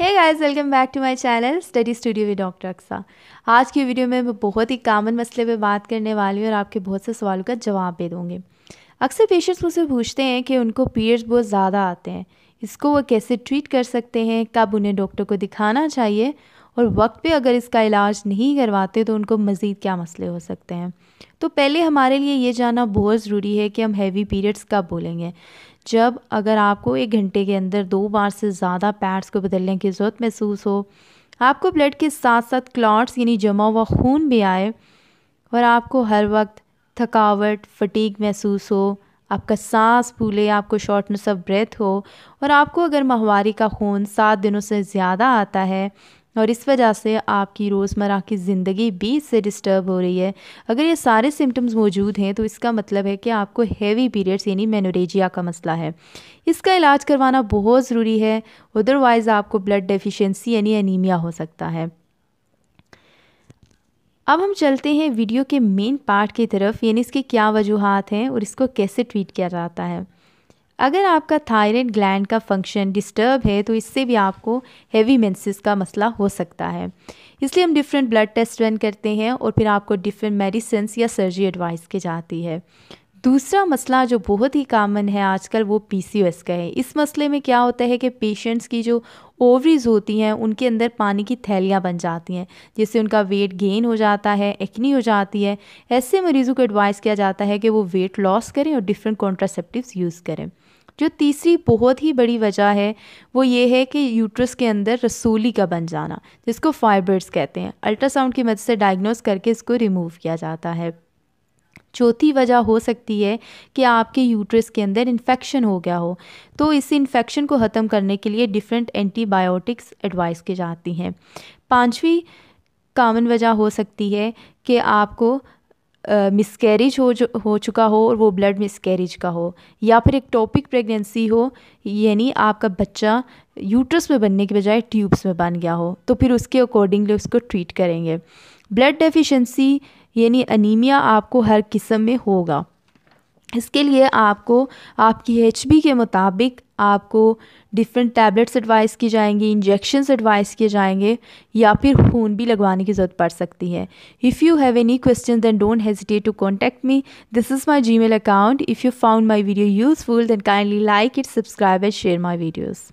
है guys welcome back to my channel study studio with doctor Aqsa आज की video में मैं बहुत ही कामन मसले पे बात करने वाली हूँ और आपके बहुत से सवालों का जवाब दे दूँगी अक्सर पेशेंट्स मुझसे पूछते हैं कि उनको पीरियड्स बहुत ज़्यादा आते हैं इसको वो कैसे ट्रीट कर सकते हैं कब उन्हें डॉक्टर को दिखाना चाहिए और वक्त पे अगर इसका इलाज नहीं करवाते तो उनको मज़ीद क्या मसले हो सकते हैं तो पहले हमारे लिए ये जानना बहुत ज़रूरी है कि हम हैवी पीरियड्स कब बोलेंगे जब अगर आपको एक घंटे के अंदर दो बार से ज़्यादा पैड्स को बदलने की ज़रूरत महसूस हो आपको ब्लड के साथ साथ क्लॉट्स यानी जमा हुआ खून भी आए और आपको हर वक्त थकावट फटीक महसूस हो आपका सांस फूले आपको शॉर्टनेस ऑफ ब्रेथ हो और आपको अगर माहवारी का खून सात दिनों से ज़्यादा आता है और इस वजह से आपकी रोज़मर की ज़िंदगी भी इससे डिस्टर्ब हो रही है अगर ये सारे सिम्टम्स मौजूद हैं तो इसका मतलब है कि आपको हैवी पीरियड्स यानी मेनोरेजिया का मसला है इसका इलाज करवाना बहुत ज़रूरी है अदरवाइज़ आपको ब्लड डेफिशिएंसी यानी एनीमिया हो सकता है अब हम चलते हैं वीडियो के मेन पार्ट की तरफ यानी इसकी क्या वजूहत हैं और इसको कैसे ट्रीट किया जाता है अगर आपका थायराइड ग्लैंड का फंक्शन डिस्टर्ब है तो इससे भी आपको हैवी मेंसेस का मसला हो सकता है इसलिए हम डिफरेंट ब्लड टेस्ट रन करते हैं और फिर आपको डिफरेंट मेडिसिन या सर्जरी एडवाइस की जाती है दूसरा मसला जो बहुत ही कामन है आजकल वो पीसीओएस का है इस मसले में क्या होता है कि पेशेंट्स की जो ओवरीज होती हैं उनके अंदर पानी की थैलियाँ बन जाती हैं जिससे उनका वेट गेन हो जाता है एक्नी हो जाती है ऐसे मरीज़ों को एडवाइस किया जाता है कि वो वेट लॉस करें और डिफरेंट कॉन्ट्रासेप्टिव्स यूज़ करें जो तीसरी बहुत ही बड़ी वजह है वो ये है कि यूट्रस के अंदर रसोली का बन जाना जिसको फाइबर्स कहते हैं अल्ट्रासाउंड की मदद से डायग्नोस करके इसको रिमूव किया जाता है चौथी वजह हो सकती है कि आपके यूट्रस के अंदर इन्फेक्शन हो गया हो तो इस इन्फेक्शन को ख़त्म करने के लिए डिफरेंट एंटीबायोटिक्स एडवाइस की जाती हैं पांचवी कामन वजह हो सकती है कि आपको मिसकैरेज हो जो हो चुका हो और वो ब्लड मिसकैरेज का हो या फिर एक टॉपिक प्रेगनेंसी हो यानी आपका बच्चा यूट्रस में बनने के बजाय ट्यूब्स में बन गया हो तो फिर उसके अकॉर्डिंगली उसको ट्रीट करेंगे ब्लड डेफिशिएंसी यानी अनीमिया आपको हर किस्म में होगा इसके लिए आपको आपकी एच के मुताबिक आपको डिफरेंट टैबलेट्स एडवाइस की जाएंगी इंजेक्शन्स एडवाइस किए जाएंगे या फिर खून भी लगवाने की ज़रूरत पड़ सकती है if you have any question then don't hesitate to contact me this is my Gmail account if you found my video useful then kindly like it subscribe and share my videos